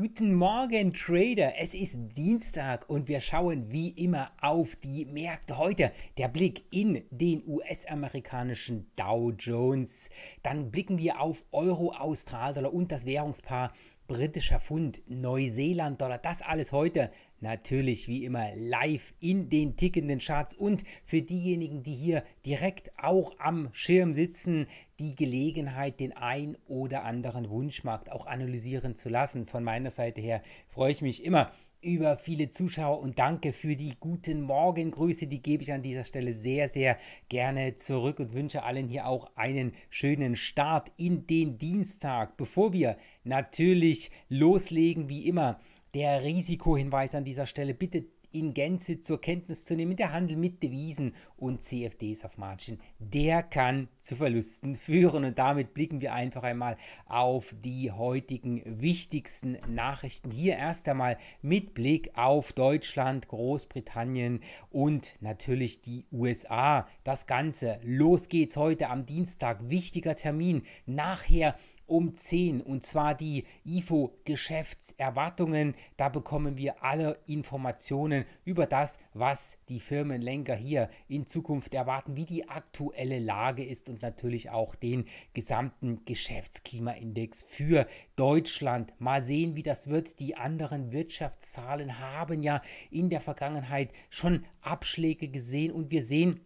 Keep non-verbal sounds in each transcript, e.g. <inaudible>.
Guten Morgen, Trader. Es ist Dienstag und wir schauen wie immer auf die Märkte. Heute der Blick in den US-amerikanischen Dow Jones. Dann blicken wir auf Euro, Austral-Dollar und das Währungspaar britischer Pfund, Neuseeland-Dollar, das alles heute natürlich wie immer live in den tickenden Charts und für diejenigen, die hier direkt auch am Schirm sitzen, die Gelegenheit, den ein oder anderen Wunschmarkt auch analysieren zu lassen. Von meiner Seite her freue ich mich immer über viele Zuschauer und danke für die guten Morgengrüße. Die gebe ich an dieser Stelle sehr, sehr gerne zurück und wünsche allen hier auch einen schönen Start in den Dienstag. Bevor wir natürlich loslegen, wie immer, der Risikohinweis an dieser Stelle. Bitte in Gänze zur Kenntnis zu nehmen, der Handel mit Devisen und CFDs auf Margin, der kann zu Verlusten führen. Und damit blicken wir einfach einmal auf die heutigen wichtigsten Nachrichten. Hier erst einmal mit Blick auf Deutschland, Großbritannien und natürlich die USA. Das Ganze, los geht's heute am Dienstag, wichtiger Termin. Nachher um 10 und zwar die IFO Geschäftserwartungen. Da bekommen wir alle Informationen über das, was die Firmenlenker hier in Zukunft erwarten, wie die aktuelle Lage ist und natürlich auch den gesamten Geschäftsklimaindex für Deutschland. Mal sehen, wie das wird. Die anderen Wirtschaftszahlen haben ja in der Vergangenheit schon Abschläge gesehen und wir sehen,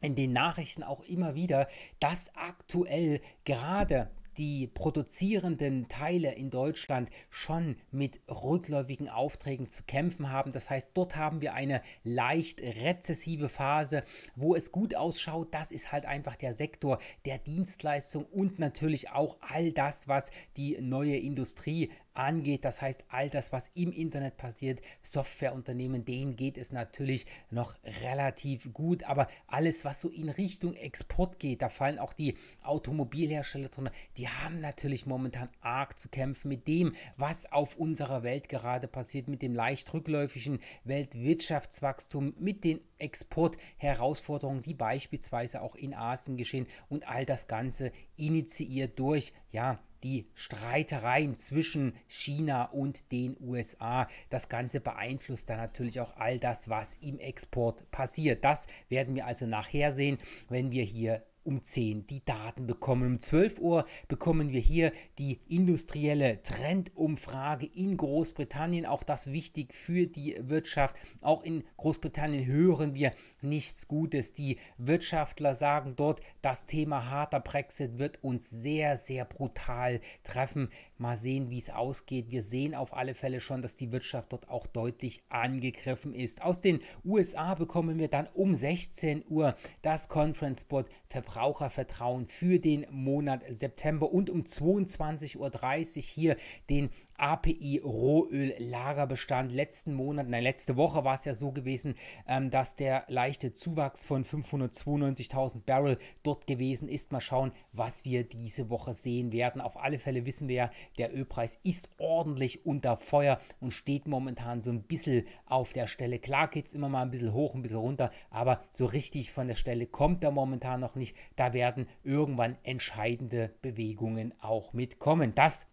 in den Nachrichten auch immer wieder, dass aktuell gerade die produzierenden Teile in Deutschland schon mit rückläufigen Aufträgen zu kämpfen haben. Das heißt, dort haben wir eine leicht rezessive Phase, wo es gut ausschaut. Das ist halt einfach der Sektor der Dienstleistung und natürlich auch all das, was die neue Industrie angeht. Das heißt, all das, was im Internet passiert, Softwareunternehmen, denen geht es natürlich noch relativ gut. Aber alles, was so in Richtung Export geht, da fallen auch die Automobilhersteller drunter. Die haben natürlich momentan arg zu kämpfen mit dem, was auf unserer Welt gerade passiert, mit dem leicht rückläufigen Weltwirtschaftswachstum, mit den Exportherausforderungen, die beispielsweise auch in Asien geschehen und all das Ganze initiiert durch, ja, die Streitereien zwischen China und den USA. Das Ganze beeinflusst dann natürlich auch all das, was im Export passiert. Das werden wir also nachher sehen, wenn wir hier um 10 die Daten bekommen. Um 12 Uhr bekommen wir hier die industrielle Trendumfrage in Großbritannien. Auch das wichtig für die Wirtschaft. Auch in Großbritannien hören wir nichts Gutes. Die Wirtschaftler sagen dort, das Thema harter Brexit wird uns sehr, sehr brutal treffen. Mal sehen, wie es ausgeht. Wir sehen auf alle Fälle schon, dass die Wirtschaft dort auch deutlich angegriffen ist. Aus den USA bekommen wir dann um 16 Uhr das Conference Board Verbrauchervertrauen für den Monat September und um 22.30 Uhr hier den API Rohöl Lagerbestand. Letzten Monat, nein, letzte Woche war es ja so gewesen, ähm, dass der leichte Zuwachs von 592.000 Barrel dort gewesen ist. Mal schauen, was wir diese Woche sehen werden. Auf alle Fälle wissen wir ja, der Ölpreis ist ordentlich unter Feuer und steht momentan so ein bisschen auf der Stelle. Klar geht es immer mal ein bisschen hoch, ein bisschen runter, aber so richtig von der Stelle kommt er momentan noch nicht. Da werden irgendwann entscheidende Bewegungen auch mitkommen. Das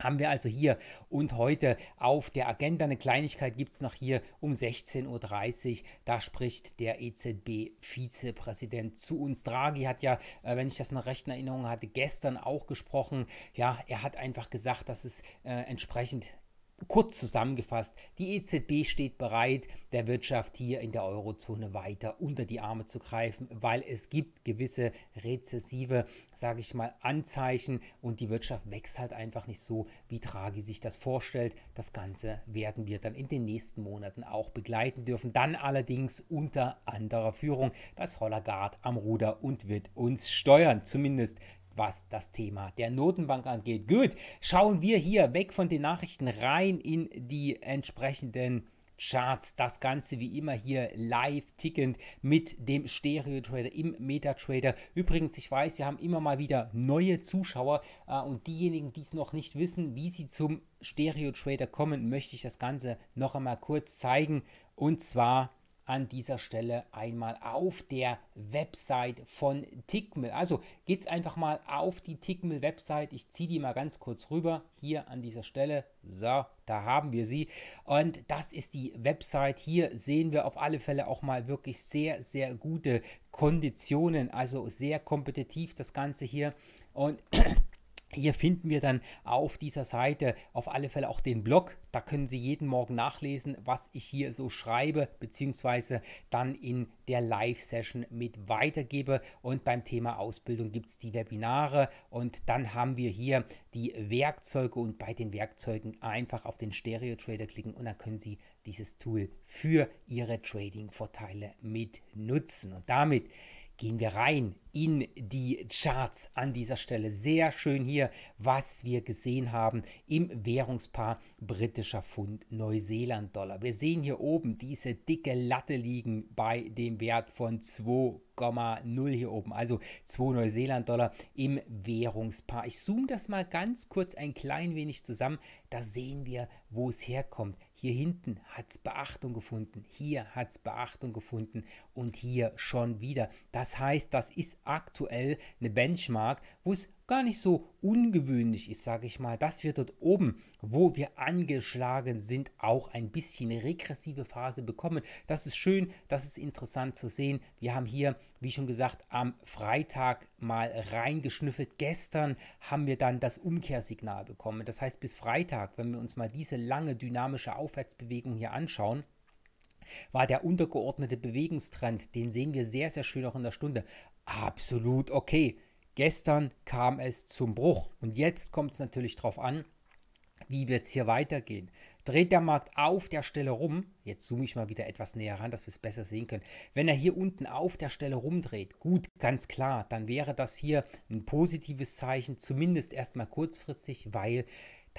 haben wir also hier und heute auf der Agenda. Eine Kleinigkeit gibt es noch hier um 16.30 Uhr. Da spricht der EZB-Vizepräsident zu uns. Draghi hat ja, äh, wenn ich das noch recht in Erinnerung hatte, gestern auch gesprochen. Ja, er hat einfach gesagt, dass es äh, entsprechend Kurz zusammengefasst, die EZB steht bereit, der Wirtschaft hier in der Eurozone weiter unter die Arme zu greifen, weil es gibt gewisse rezessive, sage ich mal, Anzeichen und die Wirtschaft wächst halt einfach nicht so, wie Draghi sich das vorstellt. Das Ganze werden wir dann in den nächsten Monaten auch begleiten dürfen, dann allerdings unter anderer Führung. Da ist Frau Lagarde am Ruder und wird uns steuern, zumindest was das Thema der Notenbank angeht. Gut, schauen wir hier weg von den Nachrichten rein in die entsprechenden Charts. Das Ganze wie immer hier live tickend mit dem Stereo Trader im MetaTrader. Übrigens, ich weiß, wir haben immer mal wieder neue Zuschauer äh, und diejenigen, die es noch nicht wissen, wie sie zum Stereo Trader kommen, möchte ich das Ganze noch einmal kurz zeigen. Und zwar an dieser Stelle einmal auf der Website von Tickmill. Also geht es einfach mal auf die Tickmill Website. Ich ziehe die mal ganz kurz rüber hier an dieser Stelle. So, da haben wir sie. Und das ist die Website. Hier sehen wir auf alle Fälle auch mal wirklich sehr, sehr gute Konditionen. Also sehr kompetitiv das Ganze hier. Und <clears throat> Hier finden wir dann auf dieser Seite auf alle Fälle auch den Blog. Da können Sie jeden Morgen nachlesen, was ich hier so schreibe, beziehungsweise dann in der Live-Session mit weitergebe. Und beim Thema Ausbildung gibt es die Webinare und dann haben wir hier die Werkzeuge und bei den Werkzeugen einfach auf den Stereo Trader klicken und dann können Sie dieses Tool für Ihre Trading-Vorteile mit nutzen. Und damit gehen wir rein in die Charts an dieser Stelle. Sehr schön hier, was wir gesehen haben im Währungspaar britischer Pfund Neuseeland-Dollar. Wir sehen hier oben diese dicke Latte liegen bei dem Wert von 2,0 hier oben, also 2 Neuseeland-Dollar im Währungspaar. Ich zoome das mal ganz kurz ein klein wenig zusammen. Da sehen wir, wo es herkommt. Hier hinten hat es Beachtung gefunden, hier hat es Beachtung gefunden und hier schon wieder. Das heißt, das ist aktuell eine Benchmark, wo es gar nicht so ungewöhnlich ist, sage ich mal, dass wir dort oben, wo wir angeschlagen sind, auch ein bisschen eine regressive Phase bekommen. Das ist schön, das ist interessant zu sehen. Wir haben hier, wie schon gesagt, am Freitag mal reingeschnüffelt. Gestern haben wir dann das Umkehrsignal bekommen. Das heißt, bis Freitag, wenn wir uns mal diese lange dynamische Aufwärtsbewegung hier anschauen, war der untergeordnete Bewegungstrend, den sehen wir sehr, sehr schön auch in der Stunde, absolut okay. Gestern kam es zum Bruch und jetzt kommt es natürlich darauf an, wie wird es hier weitergehen? Dreht der Markt auf der Stelle rum, jetzt zoome ich mal wieder etwas näher ran, dass wir es besser sehen können. Wenn er hier unten auf der Stelle rumdreht, gut, ganz klar, dann wäre das hier ein positives Zeichen, zumindest erstmal kurzfristig, weil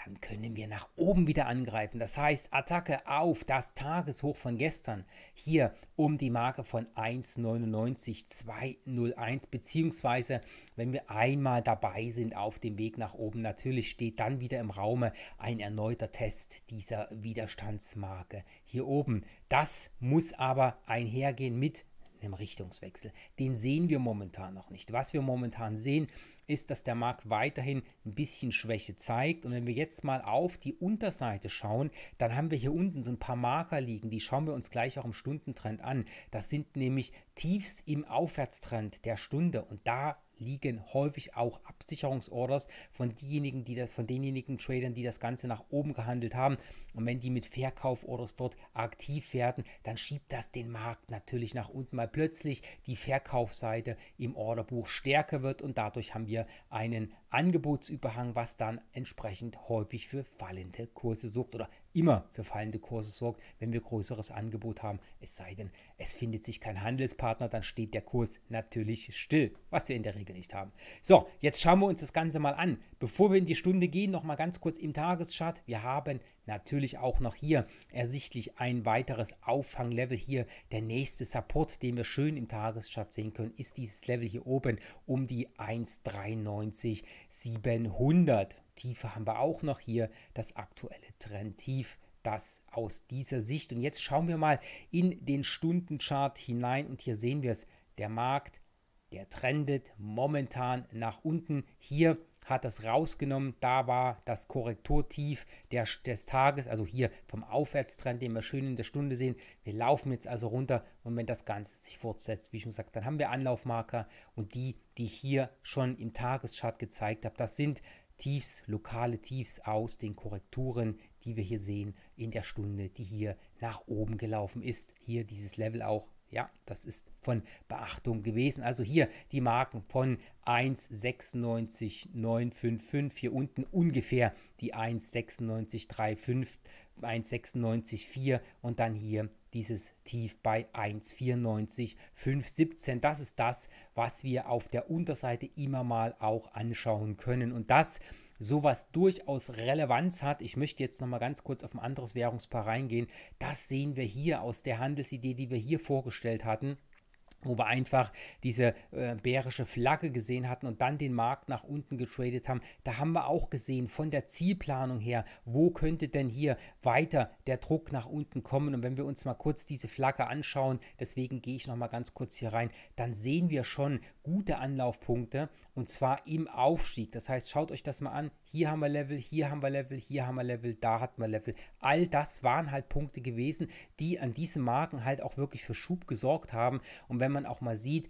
dann können wir nach oben wieder angreifen. Das heißt, Attacke auf das Tageshoch von gestern. Hier um die Marke von 1,99201, beziehungsweise wenn wir einmal dabei sind auf dem Weg nach oben, natürlich steht dann wieder im Raume ein erneuter Test dieser Widerstandsmarke hier oben. Das muss aber einhergehen mit einem Richtungswechsel. Den sehen wir momentan noch nicht. Was wir momentan sehen, ist, dass der Markt weiterhin ein bisschen Schwäche zeigt. Und wenn wir jetzt mal auf die Unterseite schauen, dann haben wir hier unten so ein paar Marker liegen. Die schauen wir uns gleich auch im Stundentrend an. Das sind nämlich Tiefs im Aufwärtstrend der Stunde. Und da liegen häufig auch Absicherungsorders von diejenigen, die das, von denjenigen Tradern, die das Ganze nach oben gehandelt haben. Und wenn die mit Verkauforders dort aktiv werden, dann schiebt das den Markt natürlich nach unten, weil plötzlich die Verkaufsseite im Orderbuch stärker wird und dadurch haben wir einen Angebotsüberhang, was dann entsprechend häufig für fallende Kurse sorgt oder immer für fallende Kurse sorgt, wenn wir größeres Angebot haben. Es sei denn, es findet sich kein Handelspartner, dann steht der Kurs natürlich still, was wir in der Regel nicht haben. So, jetzt schauen wir uns das Ganze mal an. Bevor wir in die Stunde gehen, nochmal ganz kurz im Tageschart. Wir haben Natürlich auch noch hier ersichtlich ein weiteres Auffanglevel hier. Der nächste Support, den wir schön im Tageschart sehen können, ist dieses Level hier oben um die 1,93700. Tiefe haben wir auch noch hier, das aktuelle Trendtief das aus dieser Sicht. Und jetzt schauen wir mal in den Stundenchart hinein und hier sehen wir es. Der Markt, der trendet momentan nach unten. Hier hat das rausgenommen. Da war das Korrekturtief der, des Tages, also hier vom Aufwärtstrend, den wir schön in der Stunde sehen. Wir laufen jetzt also runter und wenn das Ganze sich fortsetzt, wie schon gesagt, dann haben wir Anlaufmarker und die, die ich hier schon im Tageschart gezeigt habe, das sind Tiefs, lokale Tiefs aus den Korrekturen, die wir hier sehen in der Stunde, die hier nach oben gelaufen ist. Hier dieses Level auch ja, das ist von Beachtung gewesen. Also hier die Marken von 1,96955, hier unten ungefähr die 1,96,35, 1,964 und dann hier dieses Tief bei 1,94517. Das ist das, was wir auf der Unterseite immer mal auch anschauen können. Und das ist sowas durchaus Relevanz hat. Ich möchte jetzt nochmal ganz kurz auf ein anderes Währungspaar reingehen. Das sehen wir hier aus der Handelsidee, die wir hier vorgestellt hatten wo wir einfach diese äh, bärische Flagge gesehen hatten und dann den Markt nach unten getradet haben. Da haben wir auch gesehen, von der Zielplanung her, wo könnte denn hier weiter der Druck nach unten kommen? Und wenn wir uns mal kurz diese Flagge anschauen, deswegen gehe ich nochmal ganz kurz hier rein, dann sehen wir schon gute Anlaufpunkte und zwar im Aufstieg. Das heißt, schaut euch das mal an hier haben wir Level, hier haben wir Level, hier haben wir Level, da hat man Level. All das waren halt Punkte gewesen, die an diesen Marken halt auch wirklich für Schub gesorgt haben. Und wenn man auch mal sieht,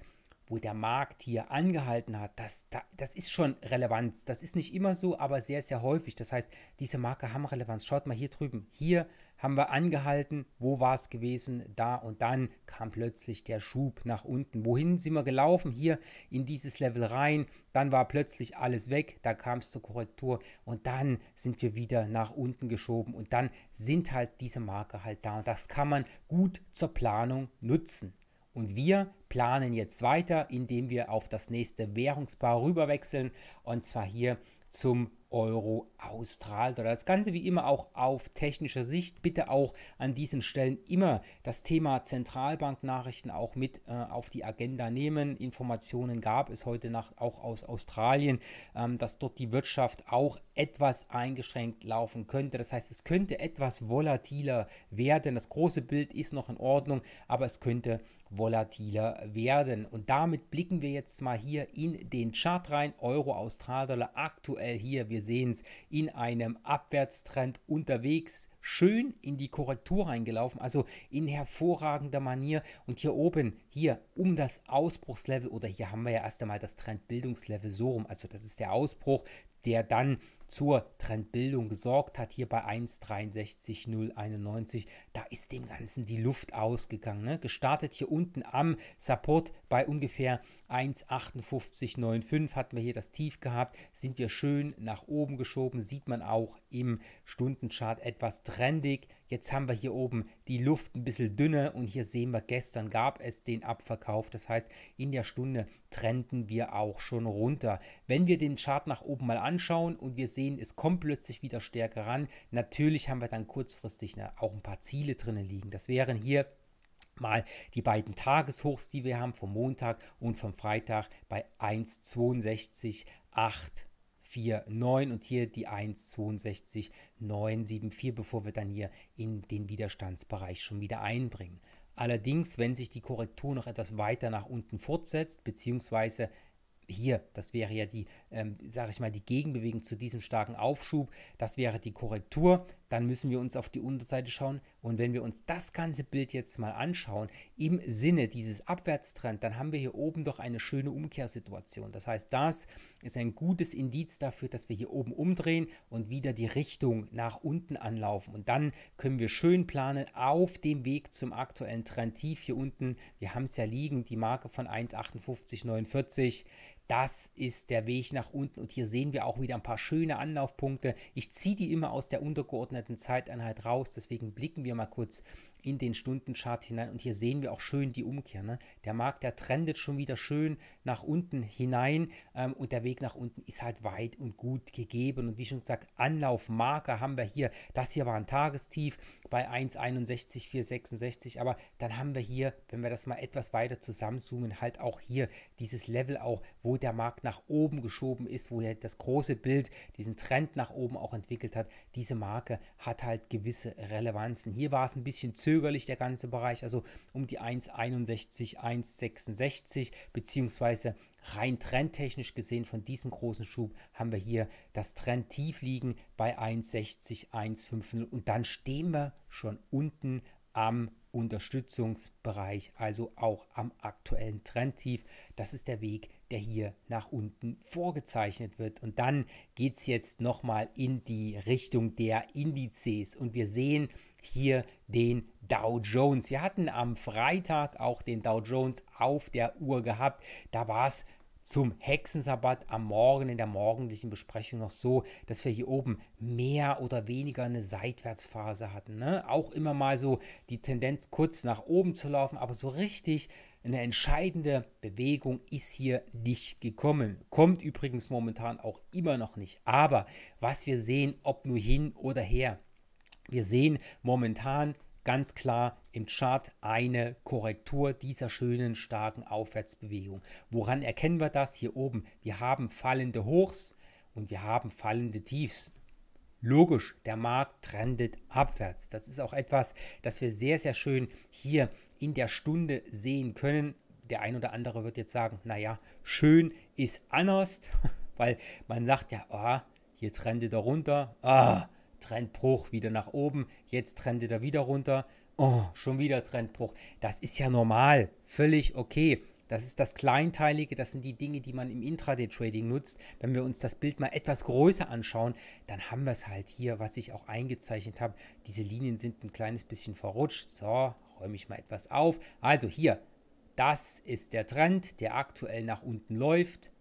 wo der Markt hier angehalten hat, das, das ist schon Relevanz. Das ist nicht immer so, aber sehr, sehr häufig. Das heißt, diese Marke haben Relevanz. Schaut mal hier drüben. Hier haben wir angehalten. Wo war es gewesen? Da und dann kam plötzlich der Schub nach unten. Wohin sind wir gelaufen? Hier in dieses Level rein. Dann war plötzlich alles weg. Da kam es zur Korrektur. Und dann sind wir wieder nach unten geschoben. Und dann sind halt diese Marke halt da. Und das kann man gut zur Planung nutzen. Und wir planen jetzt weiter, indem wir auf das nächste Währungspaar rüberwechseln und zwar hier zum Euro Austral. das Ganze wie immer auch auf technischer Sicht. Bitte auch an diesen Stellen immer das Thema Zentralbanknachrichten auch mit äh, auf die Agenda nehmen. Informationen gab es heute Nacht auch aus Australien, ähm, dass dort die Wirtschaft auch etwas eingeschränkt laufen könnte. Das heißt, es könnte etwas volatiler werden. Das große Bild ist noch in Ordnung, aber es könnte volatiler werden. Und damit blicken wir jetzt mal hier in den Chart rein. Euro Australdollar aktuell hier, wir sehen es, in einem Abwärtstrend unterwegs schön in die Korrektur reingelaufen, also in hervorragender Manier. Und hier oben, hier um das Ausbruchslevel, oder hier haben wir ja erst einmal das Trendbildungslevel so rum, also das ist der Ausbruch, der dann zur Trendbildung gesorgt hat, hier bei 1,63091. Da ist dem Ganzen die Luft ausgegangen. Ne? Gestartet hier unten am Support bei ungefähr 1,5895 hatten wir hier das Tief gehabt, sind wir schön nach oben geschoben, sieht man auch im Stundenchart etwas trendig. Jetzt haben wir hier oben die Luft ein bisschen dünner und hier sehen wir, gestern gab es den Abverkauf. Das heißt, in der Stunde trennten wir auch schon runter. Wenn wir den Chart nach oben mal anschauen und wir sehen, es kommt plötzlich wieder stärker ran, natürlich haben wir dann kurzfristig ne, auch ein paar Ziele drinnen liegen. Das wären hier mal die beiden Tageshochs, die wir haben vom Montag und vom Freitag bei 1,62,8 49 und hier die 1,62974, bevor wir dann hier in den Widerstandsbereich schon wieder einbringen. Allerdings, wenn sich die Korrektur noch etwas weiter nach unten fortsetzt, beziehungsweise hier, das wäre ja die, ähm, sage ich mal, die Gegenbewegung zu diesem starken Aufschub, das wäre die Korrektur, dann müssen wir uns auf die Unterseite schauen. Und wenn wir uns das ganze Bild jetzt mal anschauen, im Sinne dieses Abwärtstrend, dann haben wir hier oben doch eine schöne Umkehrsituation. Das heißt, das ist ein gutes Indiz dafür, dass wir hier oben umdrehen und wieder die Richtung nach unten anlaufen. Und dann können wir schön planen auf dem Weg zum aktuellen Trend tief hier unten. Wir haben es ja liegen, die Marke von 1,5849. Das ist der Weg nach unten und hier sehen wir auch wieder ein paar schöne Anlaufpunkte. Ich ziehe die immer aus der untergeordneten Zeiteinheit raus, deswegen blicken wir mal kurz in den Stundenchart hinein und hier sehen wir auch schön die Umkehr. Ne? Der Markt, der trendet schon wieder schön nach unten hinein ähm, und der Weg nach unten ist halt weit und gut gegeben und wie schon gesagt, Anlaufmarker haben wir hier. Das hier war ein Tagestief bei 1,61,466, aber dann haben wir hier, wenn wir das mal etwas weiter zusammenzoomen, halt auch hier dieses Level auch, wo der Markt nach oben geschoben ist, wo ja das große Bild diesen Trend nach oben auch entwickelt hat. Diese Marke hat halt gewisse Relevanzen. Hier war es ein bisschen zögerlich, der ganze Bereich, also um die 1,61, 1,66, beziehungsweise rein trendtechnisch gesehen von diesem großen Schub haben wir hier das Trendtief liegen bei 1,60, 1,50 und dann stehen wir schon unten am Unterstützungsbereich, also auch am aktuellen Trendtief. Das ist der Weg, der hier nach unten vorgezeichnet wird. Und dann geht es jetzt nochmal in die Richtung der Indizes. Und wir sehen hier den Dow Jones. Wir hatten am Freitag auch den Dow Jones auf der Uhr gehabt. Da war es zum Hexensabbat am Morgen in der morgendlichen Besprechung noch so, dass wir hier oben mehr oder weniger eine Seitwärtsphase hatten. Ne? Auch immer mal so die Tendenz kurz nach oben zu laufen, aber so richtig eine entscheidende Bewegung ist hier nicht gekommen. Kommt übrigens momentan auch immer noch nicht. Aber was wir sehen, ob nur hin oder her, wir sehen momentan ganz klar im Chart eine Korrektur dieser schönen starken Aufwärtsbewegung. Woran erkennen wir das hier oben? Wir haben fallende Hochs und wir haben fallende Tiefs. Logisch, der Markt trendet abwärts. Das ist auch etwas, das wir sehr, sehr schön hier in der Stunde sehen können. Der ein oder andere wird jetzt sagen, naja, schön ist anders, <laughs> weil man sagt ja, oh, hier trendet er runter, ah, Trendbruch wieder nach oben, jetzt trendet er wieder runter, oh, schon wieder Trendbruch. Das ist ja normal, völlig okay. Das ist das Kleinteilige, das sind die Dinge, die man im Intraday-Trading nutzt. Wenn wir uns das Bild mal etwas größer anschauen, dann haben wir es halt hier, was ich auch eingezeichnet habe. Diese Linien sind ein kleines bisschen verrutscht. So, räume ich mal etwas auf. Also hier, das ist der Trend, der aktuell nach unten läuft.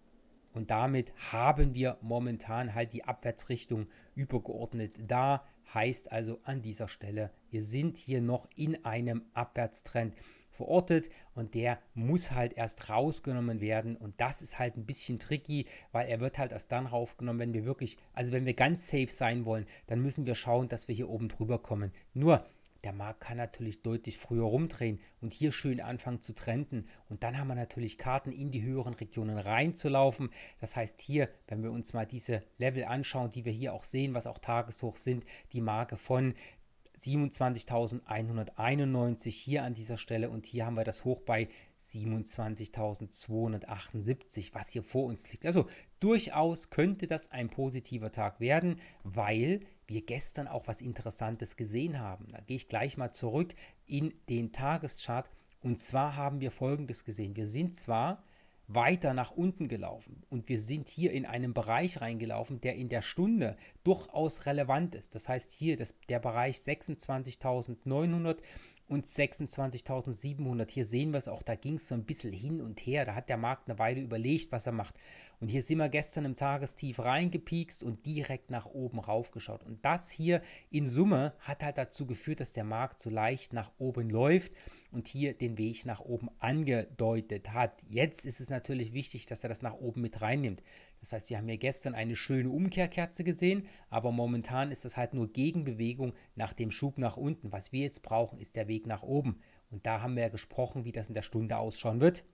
Und damit haben wir momentan halt die Abwärtsrichtung übergeordnet da. Heißt also an dieser Stelle, wir sind hier noch in einem Abwärtstrend verortet und der muss halt erst rausgenommen werden und das ist halt ein bisschen tricky, weil er wird halt erst dann raufgenommen, wenn wir wirklich, also wenn wir ganz safe sein wollen, dann müssen wir schauen, dass wir hier oben drüber kommen. Nur der Markt kann natürlich deutlich früher rumdrehen und hier schön anfangen zu trenden. Und dann haben wir natürlich Karten in die höheren Regionen reinzulaufen. Das heißt hier, wenn wir uns mal diese Level anschauen, die wir hier auch sehen, was auch tageshoch sind, die Marke von 27.191 hier an dieser Stelle und hier haben wir das Hoch bei 27.278, was hier vor uns liegt. Also durchaus könnte das ein positiver Tag werden, weil wir gestern auch was Interessantes gesehen haben. Da gehe ich gleich mal zurück in den Tageschart. Und zwar haben wir Folgendes gesehen. Wir sind zwar weiter nach unten gelaufen und wir sind hier in einen Bereich reingelaufen, der in der Stunde durchaus relevant ist. Das heißt hier das, der Bereich 26.900 und 26.700. Hier sehen wir es auch, da ging es so ein bisschen hin und her. Da hat der Markt eine Weile überlegt, was er macht. Und hier sind wir gestern im Tagestief reingepiekst und direkt nach oben raufgeschaut. Und das hier in Summe hat halt dazu geführt, dass der Markt so leicht nach oben läuft und hier den Weg nach oben angedeutet hat. Jetzt ist es natürlich wichtig, dass er das nach oben mit reinnimmt. Das heißt, wir haben ja gestern eine schöne Umkehrkerze gesehen, aber momentan ist das halt nur Gegenbewegung nach dem Schub nach unten. Was wir jetzt brauchen, ist der Weg nach oben. Und da haben wir ja gesprochen, wie das in der Stunde ausschauen wird.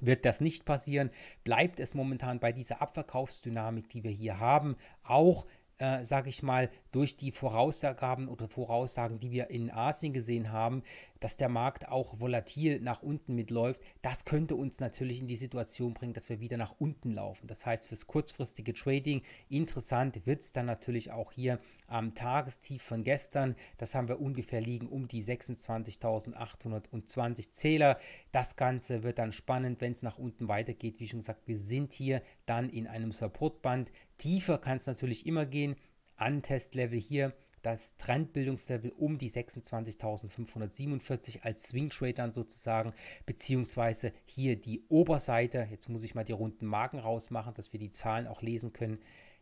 Wird das nicht passieren, bleibt es momentan bei dieser Abverkaufsdynamik, die wir hier haben, auch, äh, sage ich mal, durch die Voraussagen oder Voraussagen, die wir in Asien gesehen haben, dass der Markt auch volatil nach unten mitläuft, das könnte uns natürlich in die Situation bringen, dass wir wieder nach unten laufen. Das heißt, fürs kurzfristige Trading interessant wird es dann natürlich auch hier am Tagestief von gestern. Das haben wir ungefähr liegen um die 26.820 Zähler. Das Ganze wird dann spannend, wenn es nach unten weitergeht. Wie schon gesagt, wir sind hier dann in einem Supportband. Tiefer kann es natürlich immer gehen. Antestlevel hier das Trendbildungslevel um die 26.547 als Swing Trader sozusagen, beziehungsweise hier die Oberseite. Jetzt muss ich mal die runden Marken rausmachen, dass wir die Zahlen auch lesen können.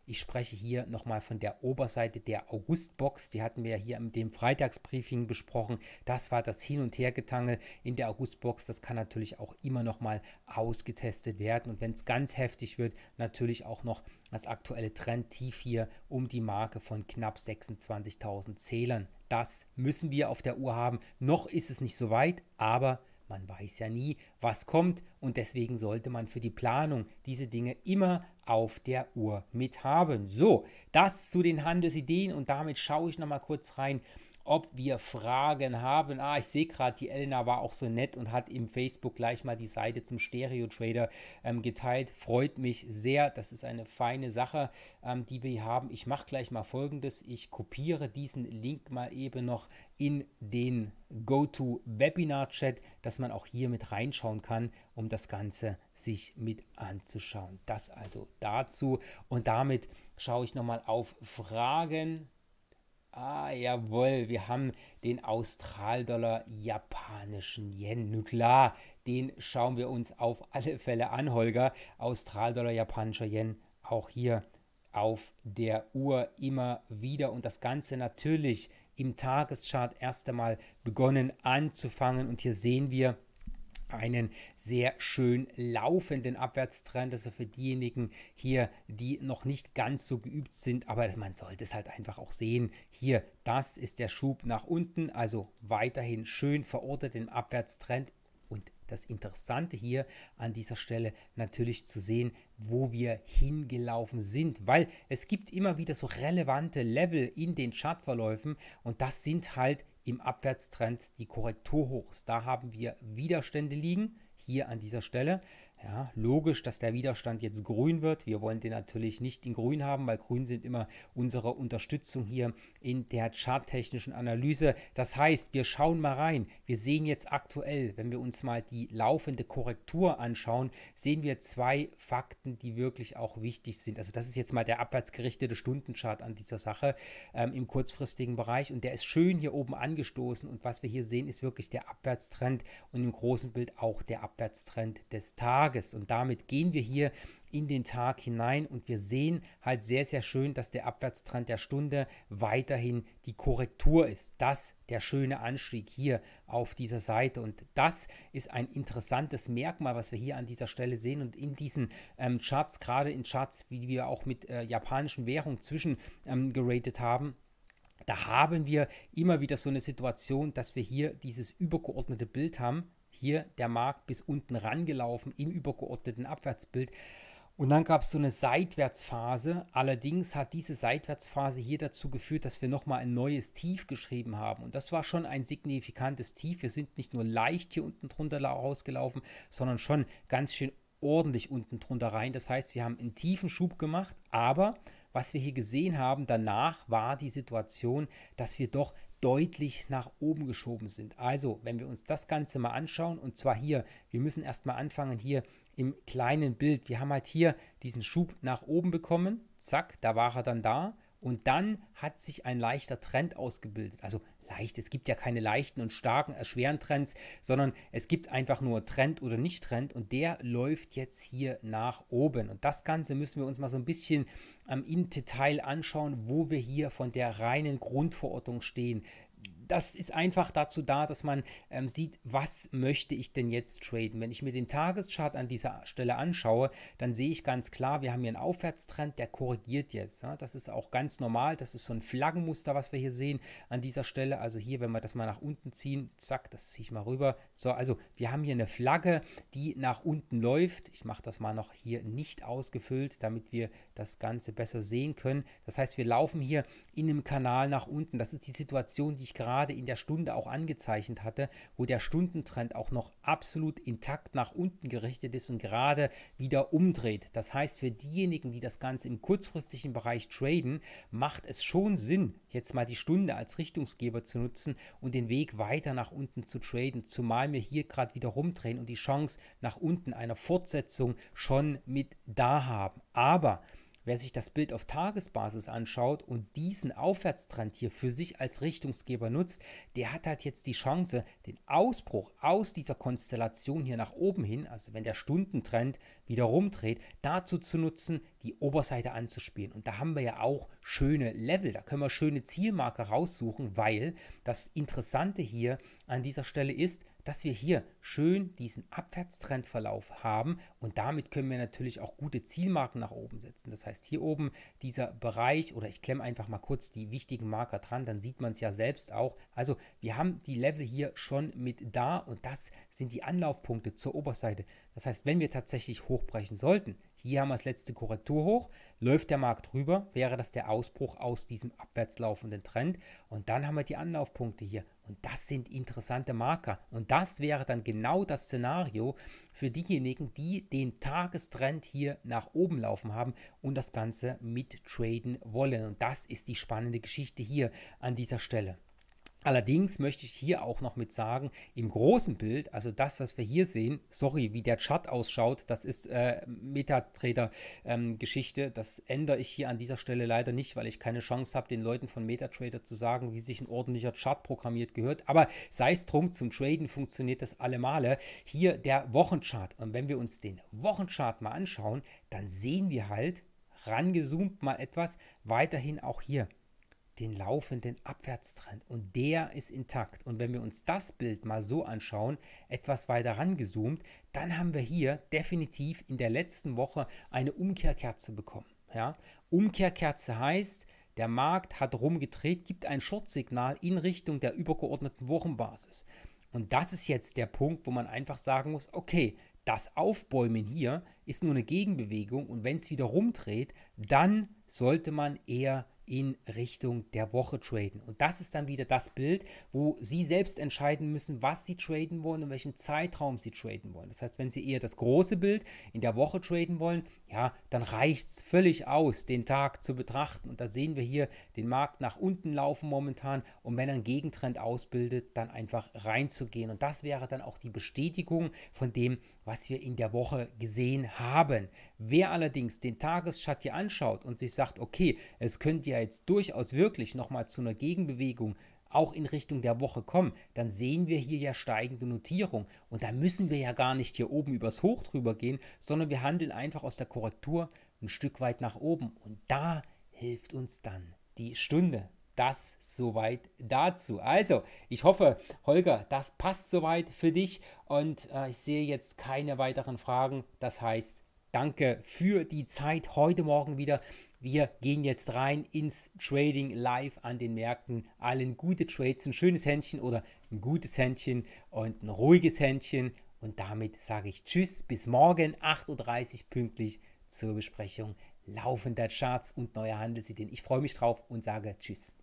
Ich spreche hier nochmal von der Oberseite der Augustbox. Die hatten wir ja hier im dem Freitagsbriefing besprochen. Das war das Hin- und Hergetangel in der Augustbox. Das kann natürlich auch immer nochmal ausgetestet werden. Und wenn es ganz heftig wird, natürlich auch noch das aktuelle Trendtief hier um die Marke von knapp 26.000 Zählern. Das müssen wir auf der Uhr haben. Noch ist es nicht so weit, aber man weiß ja nie, was kommt und deswegen sollte man für die Planung diese Dinge immer auf der Uhr mit haben. So, das zu den Handelsideen und damit schaue ich nochmal kurz rein, ob wir Fragen haben. Ah, ich sehe gerade, die Elena war auch so nett und hat im Facebook gleich mal die Seite zum Stereo Trader ähm, geteilt. Freut mich sehr. Das ist eine feine Sache, ähm, die wir haben. Ich mache gleich mal folgendes. Ich kopiere diesen Link mal eben noch in den GoToWebinar-Chat, dass man auch hier mit reinschauen kann, um das Ganze sich mit anzuschauen. Das also dazu. Und damit schaue ich nochmal auf Fragen. Ah, jawohl, wir haben den Australdollar japanischen Yen. Nun klar, den schauen wir uns auf alle Fälle an, Holger. Australdollar japanischer Yen, auch hier auf der Uhr immer wieder. Und das Ganze natürlich im Tageschart erst einmal begonnen anzufangen. Und hier sehen wir, einen sehr schön laufenden Abwärtstrend. Also für diejenigen hier, die noch nicht ganz so geübt sind, aber man sollte es halt einfach auch sehen. Hier, das ist der Schub nach unten, also weiterhin schön verortet im Abwärtstrend und das Interessante hier an dieser Stelle natürlich zu sehen, wo wir hingelaufen sind, weil es gibt immer wieder so relevante Level in den Chartverläufen und das sind halt im Abwärtstrend die Korrektur hoch ist. Da haben wir Widerstände liegen, hier an dieser Stelle. Ja, logisch, dass der Widerstand jetzt grün wird. Wir wollen den natürlich nicht in grün haben, weil grün sind immer unsere Unterstützung hier in der charttechnischen Analyse. Das heißt, wir schauen mal rein. Wir sehen jetzt aktuell, wenn wir uns mal die laufende Korrektur anschauen, sehen wir zwei Fakten, die wirklich auch wichtig sind. Also das ist jetzt mal der abwärtsgerichtete Stundenchart an dieser Sache ähm, im kurzfristigen Bereich und der ist schön hier oben angestoßen und was wir hier sehen, ist wirklich der Abwärtstrend und im großen Bild auch der Abwärtstrend des Tages. Tages. Und damit gehen wir hier in den Tag hinein und wir sehen halt sehr, sehr schön, dass der Abwärtstrend der Stunde weiterhin die Korrektur ist. Das der schöne Anstieg hier auf dieser Seite und das ist ein interessantes Merkmal, was wir hier an dieser Stelle sehen und in diesen ähm, Charts, gerade in Charts, wie wir auch mit äh, japanischen Währung zwischengeratet ähm, haben, da haben wir immer wieder so eine Situation, dass wir hier dieses übergeordnete Bild haben, hier der Markt bis unten rangelaufen im übergeordneten Abwärtsbild. Und dann gab es so eine Seitwärtsphase. Allerdings hat diese Seitwärtsphase hier dazu geführt, dass wir nochmal ein neues Tief geschrieben haben. Und das war schon ein signifikantes Tief. Wir sind nicht nur leicht hier unten drunter rausgelaufen, sondern schon ganz schön ordentlich unten drunter rein. Das heißt, wir haben einen tiefen Schub gemacht, aber was wir hier gesehen haben, danach war die Situation, dass wir doch deutlich nach oben geschoben sind. Also, wenn wir uns das Ganze mal anschauen, und zwar hier, wir müssen erstmal anfangen hier im kleinen Bild. Wir haben halt hier diesen Schub nach oben bekommen, zack, da war er dann da. Und dann hat sich ein leichter Trend ausgebildet. Also leicht. Es gibt ja keine leichten und starken, äh, schweren Trends, sondern es gibt einfach nur Trend oder Nicht-Trend und der läuft jetzt hier nach oben. Und das Ganze müssen wir uns mal so ein bisschen ähm, im Detail anschauen, wo wir hier von der reinen Grundverordnung stehen das ist einfach dazu da, dass man ähm, sieht, was möchte ich denn jetzt traden. Wenn ich mir den Tageschart an dieser Stelle anschaue, dann sehe ich ganz klar, wir haben hier einen Aufwärtstrend, der korrigiert jetzt. Ja? Ne? Das ist auch ganz normal. Das ist so ein Flaggenmuster, was wir hier sehen an dieser Stelle. Also hier, wenn wir das mal nach unten ziehen, zack, das ziehe ich mal rüber. So, also wir haben hier eine Flagge, die nach unten läuft. Ich mache das mal noch hier nicht ausgefüllt, damit wir das Ganze besser sehen können. Das heißt, wir laufen hier in einem Kanal nach unten. Das ist die Situation, die ich gerade gerade in der Stunde auch angezeichnet hatte, wo der Stundentrend auch noch absolut intakt nach unten gerichtet ist und gerade wieder umdreht. Das heißt, für diejenigen, die das Ganze im kurzfristigen Bereich traden, macht es schon Sinn, jetzt mal die Stunde als Richtungsgeber zu nutzen und den Weg weiter nach unten zu traden, zumal wir hier gerade wieder rumdrehen und die Chance nach unten einer Fortsetzung schon mit da haben. Aber Wer sich das Bild auf Tagesbasis anschaut und diesen Aufwärtstrend hier für sich als Richtungsgeber nutzt, der hat halt jetzt die Chance, den Ausbruch aus dieser Konstellation hier nach oben hin, also wenn der Stundentrend wieder rumdreht, dazu zu nutzen, die Oberseite anzuspielen. Und da haben wir ja auch schöne Level, da können wir schöne Zielmarke raussuchen, weil das Interessante hier an dieser Stelle ist, dass wir hier schön diesen Abwärtstrendverlauf haben und damit können wir natürlich auch gute Zielmarken nach oben setzen. Das heißt, hier oben dieser Bereich oder ich klemme einfach mal kurz die wichtigen Marker dran, dann sieht man es ja selbst auch. Also wir haben die Level hier schon mit da und das sind die Anlaufpunkte zur Oberseite. Das heißt, wenn wir tatsächlich hochbrechen sollten, hier haben wir das letzte Korrektur hoch. Läuft der Markt rüber, wäre das der Ausbruch aus diesem abwärts laufenden Trend. Und dann haben wir die Anlaufpunkte hier. Und das sind interessante Marker. Und das wäre dann genau das Szenario für diejenigen, die den Tagestrend hier nach oben laufen haben und das Ganze mit traden wollen. Und das ist die spannende Geschichte hier an dieser Stelle. Allerdings möchte ich hier auch noch mit sagen, im großen Bild, also das, was wir hier sehen, sorry, wie der Chart ausschaut, das ist äh, Metatrader-Geschichte. Ähm, das ändere ich hier an dieser Stelle leider nicht, weil ich keine Chance habe, den Leuten von Metatrader zu sagen, wie sich ein ordentlicher Chart programmiert gehört. Aber sei es drum, zum Traden funktioniert das alle Male. Hier der Wochenchart. Und wenn wir uns den Wochenchart mal anschauen, dann sehen wir halt, rangezoomt mal etwas, weiterhin auch hier den laufenden Abwärtstrend und der ist intakt. Und wenn wir uns das Bild mal so anschauen, etwas weiter rangezoomt, dann haben wir hier definitiv in der letzten Woche eine Umkehrkerze bekommen. Ja? Umkehrkerze heißt, der Markt hat rumgedreht, gibt ein Shortsignal in Richtung der übergeordneten Wochenbasis. Und das ist jetzt der Punkt, wo man einfach sagen muss, okay, das Aufbäumen hier ist nur eine Gegenbewegung und wenn es wieder rumdreht, dann sollte man eher in Richtung der Woche traden. Und das ist dann wieder das Bild, wo Sie selbst entscheiden müssen, was Sie traden wollen und welchen Zeitraum Sie traden wollen. Das heißt, wenn Sie eher das große Bild in der Woche traden wollen, ja, dann reicht es völlig aus, den Tag zu betrachten. Und da sehen wir hier den Markt nach unten laufen momentan. Und wenn er einen Gegentrend ausbildet, dann einfach reinzugehen. Und das wäre dann auch die Bestätigung von dem, was wir in der Woche gesehen haben. Wer allerdings den Tagesschatz hier anschaut und sich sagt, okay, es könnte ja jetzt durchaus wirklich nochmal zu einer Gegenbewegung auch in Richtung der Woche kommen, dann sehen wir hier ja steigende Notierung. Und da müssen wir ja gar nicht hier oben übers Hoch drüber gehen, sondern wir handeln einfach aus der Korrektur ein Stück weit nach oben. Und da hilft uns dann die Stunde das soweit dazu. Also, ich hoffe, Holger, das passt soweit für dich und äh, ich sehe jetzt keine weiteren Fragen. Das heißt, danke für die Zeit heute Morgen wieder. Wir gehen jetzt rein ins Trading live an den Märkten. Allen gute Trades, ein schönes Händchen oder ein gutes Händchen und ein ruhiges Händchen. Und damit sage ich Tschüss, bis morgen 8.30 Uhr pünktlich zur Besprechung laufender Charts und neuer Handelsideen. Ich freue mich drauf und sage Tschüss.